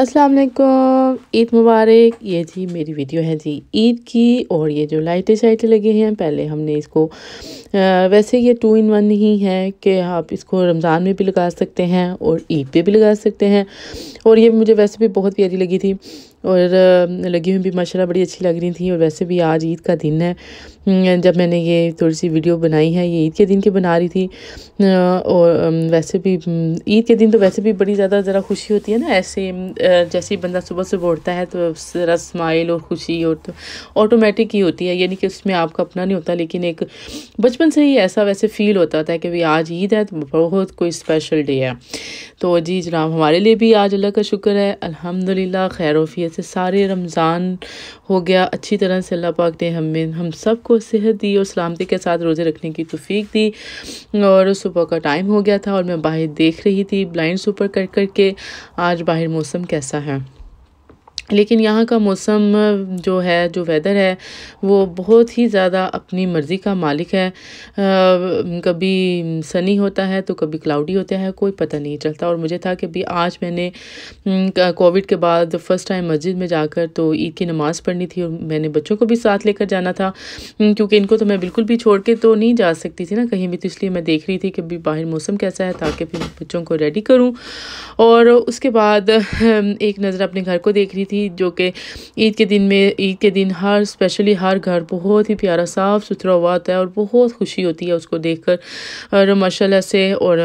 अस्सलाम वालेकुम ईद मुबारक ये जी मेरी वीडियो है जी ईद की और ये जो लाइटें शाइटें लगे हैं पहले हमने इसको वैसे ये टू इन वन ही है कि आप इसको रमज़ान में भी लगा सकते हैं और ईद पे भी लगा सकते हैं और ये मुझे वैसे भी बहुत प्यारी लगी थी और लगी हुई भी माशाल्लाह बड़ी अच्छी लग रही थी और वैसे भी आज ईद का दिन है हम्म, जब मैंने ये थोड़ी सी वीडियो बनाई है ये ईद के दिन की बना रही थी और वैसे भी हम्म, ईद के दिन तो वैसे भी बड़ी ज़्यादा ज़रा खुशी होती है ना ऐसे जैसे ही बंदा सुबह सुबह उठता है तो ज़रा स्माइल और खुशी और तो ऑटोमेटिक ही होती है यानी कि उसमें आपका अपना नहीं होता लेकिन एक बचपन से ही ऐसा वैसे फ़ील होता था कि भाई आज ईद है तो बहुत कोई स्पेशल डे है तो जी जनाब हमारे लिए भी आज अल्लाह का शुक्र है अलहमदिल्ला खैर से सारे रमज़ान हो गया अच्छी तरह से अल्लाह पाक ने हमें हम सब को सेहत दी और सलामती के साथ रोज़े रखने की तोफ़ीक दी और सुबह का टाइम हो गया था और मैं बाहर देख रही थी ब्लाइंड सुपर कर कर के आज बाहर मौसम कैसा है लेकिन यहाँ का मौसम जो है जो वेदर है वो बहुत ही ज़्यादा अपनी मर्ज़ी का मालिक है आ, कभी सनी होता है तो कभी क्लाउडी होता है कोई पता नहीं चलता और मुझे था कि भी आज मैंने कोविड के बाद फ़र्स्ट टाइम मस्जिद में जाकर तो ईद की नमाज़ पढ़नी थी और मैंने बच्चों को भी साथ लेकर जाना था क्योंकि इनको तो मैं बिल्कुल भी छोड़ के तो नहीं जा सकती थी ना कहीं भी तो इसलिए मैं देख रही थी कि भी बाहर मौसम कैसा है ताकि फिर बच्चों को रेडी करूँ और उसके बाद एक नज़र अपने घर को देख रही थी थी जो कि ईद के दिन में ईद के दिन हर स्पेशली हर घर बहुत ही प्यारा साफ़ सुथरा हुआ होता है और बहुत खुशी होती है उसको देख कर और माशा से और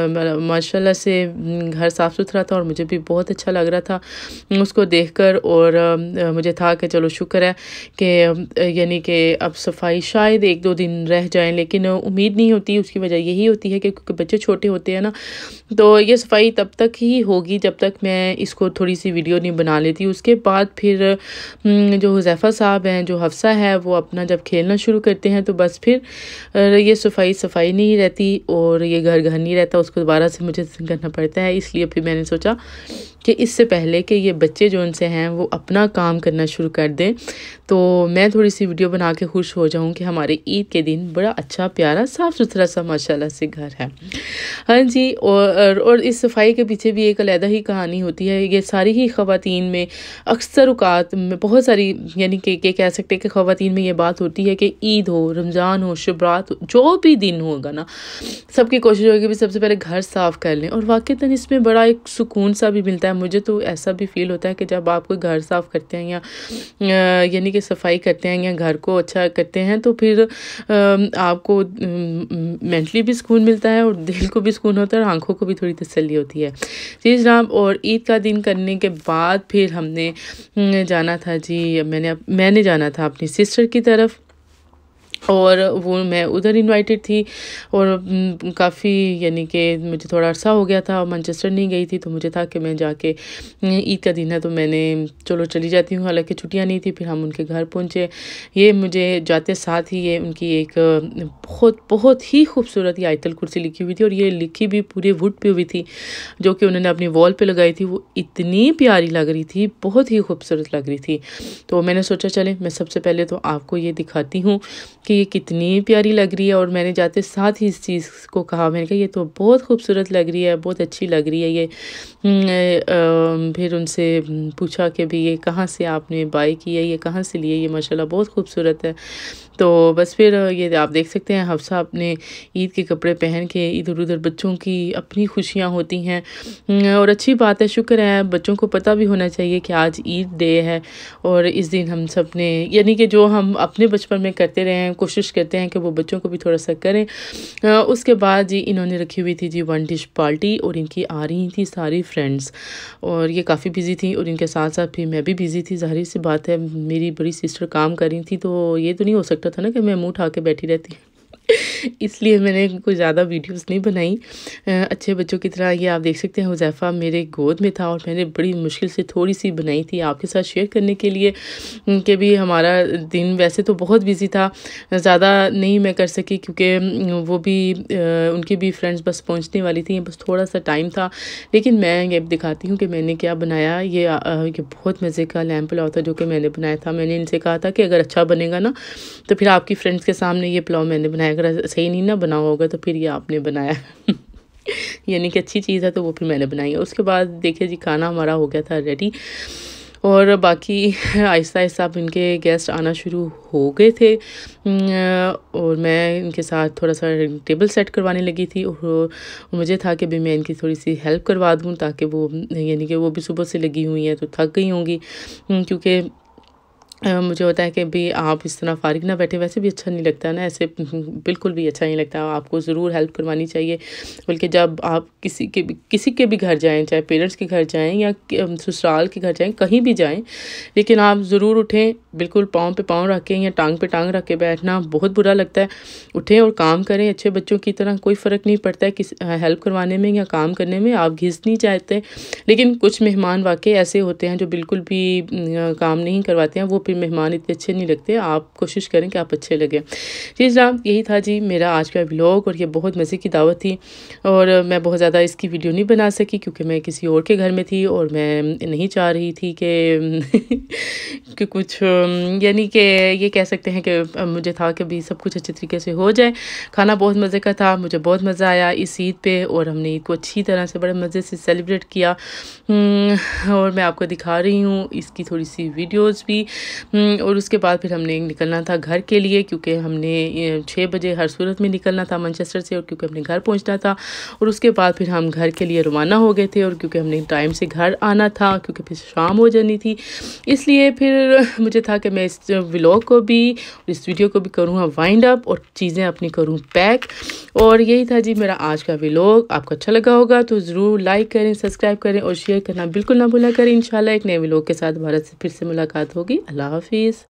माशा से हम्म, घर साफ़ सुथरा था और मुझे भी बहुत अच्छा लग रहा था उसको देख कर और मुझे था कि चलो शुक्र है कि यानी कि अब सफाई शायद एक दो दिन रह जाए लेकिन उम्मीद नहीं होती उसकी वजह यही होती है कि क्योंकि बच्चे छोटे होते हैं ना तो ये सफाई तब तक ही होगी जब तक मैं इसको थोड़ी सी वीडियो नहीं बना लेती उसके बाद बाद फिर हम्म, जो हुजैफ़ा साहब हैं जो हफ्सा है वो अपना जब खेलना शुरू करते हैं तो बस फिर ये सफाई सफाई नहीं रहती और ये घर घर नहीं रहता उसको दोबारा से मुझे करना पड़ता है इसलिए फिर मैंने सोचा कि इससे पहले कि ये बच्चे जो उनसे हैं वो अपना काम करना शुरू कर दें तो मैं थोड़ी सी वीडियो बना के खुश हो जाऊँ कि हमारे ईद के दिन बड़ा अच्छा प्यारा साफ़ सुथरा सा माशाल्लाह से घर है हाँ जी और और इस सफाई के पीछे भी एक अलहदा ही कहानी होती है ये सारी ही ख़वातीन में अक्सर अवकात में बहुत सारी यानी कि कह सकते हैं कि ख़वातीन में ये बात होती है कि ईद हो रमज़ान हो शुभरात हो जो भी दिन होगा ना सबकी कोशिश होगी भी सबसे पहले घर साफ़ कर लें और वाकई इसमें बड़ा एक सुकून सा भी मिलता है मुझे तो ऐसा भी फील होता है कि जब आप कोई घर साफ़ करते हैं या यानी कि की सफाई करते हैं या घर को अच्छा करते हैं तो फिर आपको मेंटली भी सुकून मिलता है और दिल को भी सुकून होता है और आंखों को भी थोड़ी तसली होती है जी जनाब और ईद का दिन करने के बाद फिर हमने जाना था जी मैंने मैंने जाना था अपनी सिस्टर की तरफ और वो मैं उधर इनवाइटेड थी और काफ़ी यानी कि मुझे थोड़ा अरसा हो गया था और मैनचेस्टर नहीं गई थी तो मुझे था कि मैं जाके ईद का दिन है तो मैंने चलो चली जाती हूँ हालांकि छुट्टियाँ नहीं थी फिर हम उनके घर पहुँचे ये मुझे जाते साथ ही ये उनकी एक बहुत बहुत ही खूबसूरत ये आयतल कुर्सी लिखी हुई थी और ये लिखी भी पूरे वुड पर हुई थी जो कि उन्होंने अपनी वॉल पर लगाई थी वो इतनी प्यारी लग रही थी बहुत ही खूबसूरत लग रही थी तो मैंने सोचा चले मैं सबसे पहले तो आपको ये दिखाती हूँ कि ये कितनी प्यारी लग रही है और मैंने जाते साथ ही इस चीज़ को कहा मैंने कहा ये तो बहुत खूबसूरत लग रही है बहुत अच्छी लग रही है ये फिर उनसे पूछा कि भी ये कहाँ से आपने बाई की है ये कहाँ से लिए ये माशाल्लाह बहुत खूबसूरत है तो बस फिर ये आप देख सकते हैं हफ्सा अपने ईद के कपड़े पहन के इधर उधर बच्चों की अपनी खुशियाँ होती हैं और अच्छी बात है शुक्र है बच्चों को पता भी होना चाहिए कि आज ईद डे है और इस दिन हम सब ने यानी कि जो हम अपने बचपन में करते रहे हैं कोशिश करते हैं कि वो बच्चों को भी थोड़ा सा करें उसके बाद जी इन्होंने रखी हुई थी जी वन डिश पार्टी और इनकी आ रही थी सारी फ्रेंड्स और ये काफ़ी बिज़ी थी और इनके साथ साथ फिर मैं भी बिज़ी थी जाहिर सी बात है मेरी बड़ी सिस्टर काम कर रही थी तो ये तो नहीं हो सकता था ना कि मैं मुँह उठा के बैठी रहती इसलिए मैंने कोई ज़्यादा वीडियोस नहीं बनाई अच्छे बच्चों की तरह ये आप देख सकते हैं हुजैफ़ा मेरे गोद में था और मैंने बड़ी मुश्किल से थोड़ी सी बनाई थी आपके साथ शेयर करने के लिए कि भी हमारा दिन वैसे तो बहुत बिजी था ज़्यादा नहीं मैं कर सकी क्योंकि वो भी उनकी भी फ्रेंड्स बस पहुँचने वाली थी बस थोड़ा सा टाइम था लेकिन मैं ये दिखाती हूँ कि मैंने क्या बनाया ये, ये बहुत मज़े का लैम पुलाव था जो कि मैंने बनाया था मैंने इनसे कहा था कि अगर अच्छा बनेगा ना तो फिर आपकी फ्रेंड्स के सामने ये पुलाव मैंने बनाया अगर सही नहीं ना बना होगा तो फिर ये आपने बनाया यानी कि अच्छी चीज़ है तो वो फिर मैंने बनाई है उसके बाद देखिए जी खाना हमारा हो गया था रेडी और बाकी आहिस्ता आहिस्ता अब इनके गेस्ट आना शुरू हो गए थे और मैं इनके साथ थोड़ा सा टेबल सेट करवाने लगी थी और मुझे था कि भी मैं इनकी थोड़ी सी हेल्प करवा दूँ ताकि वो यानी कि वो भी सुबह से लगी हुई हैं तो थक गई होंगी क्योंकि मुझे होता है कि भी आप इस तरह फारिग ना बैठे वैसे भी अच्छा नहीं लगता ना ऐसे बिल्कुल भी अच्छा नहीं लगता आपको ज़रूर हेल्प करवानी चाहिए बल्कि जब आप किसी के भी किसी के भी घर जाएं चाहे पेरेंट्स के घर जाएं या ससुराल के घर जाएं कहीं भी जाएं लेकिन आप ज़रूर उठें बिल्कुल पाँव पे पाँव रखें या टांग पे टांग रख के बैठना बहुत बुरा लगता है उठें और काम करें अच्छे बच्चों की तरह कोई फ़र्क नहीं पड़ता है किस हेल्प करवाने में या काम करने में आप घिस नहीं चाहते लेकिन कुछ मेहमान वाकई ऐसे होते हैं जो बिल्कुल भी काम नहीं करवाते हैं वो भी मेहमान इतने अच्छे नहीं लगते आप कोशिश करें कि आप अच्छे लगें जी जनाब यही था जी मेरा आज का ब्लॉग और ये बहुत मज़े की दावत थी और मैं बहुत ज़्यादा इसकी वीडियो नहीं बना सकी क्योंकि मैं किसी और के घर में थी और मैं नहीं चाह रही थी कि कि कुछ यानी कि ये कह सकते हैं कि मुझे था कि भी सब कुछ अच्छे तरीके से हो जाए खाना बहुत मज़े का था मुझे बहुत मज़ा आया इस ईद पर और हमने ईद को अच्छी तरह से बड़े मज़े से सेलिब्रेट किया हम्म, और मैं आपको दिखा रही हूँ इसकी थोड़ी सी वीडियोज़ भी हम्म, और उसके बाद फिर हमने निकलना था घर के लिए क्योंकि हमने छः बजे हर सूरत में निकलना था मंचेस्टर से और क्योंकि हमने घर पहुँचना था और उसके बाद फिर हम घर के लिए रवाना हो गए थे और क्योंकि हमने टाइम से घर आना था क्योंकि फिर शाम हो जानी थी इसलिए फिर मुझे था कि मैं इस व्लॉग को भी इस वीडियो को भी करूँगा वाइंड अप और चीज़ें अपनी करूँ पैक और यही था जी मेरा आज का व्लॉग आपको अच्छा लगा होगा तो ज़रूर लाइक करें सब्सक्राइब करें और शेयर करना बिल्कुल ना भूला करें इन एक नए व्लॉग के साथ भारत से फिर से मुलाकात होगी अल्लाह Jahre fehs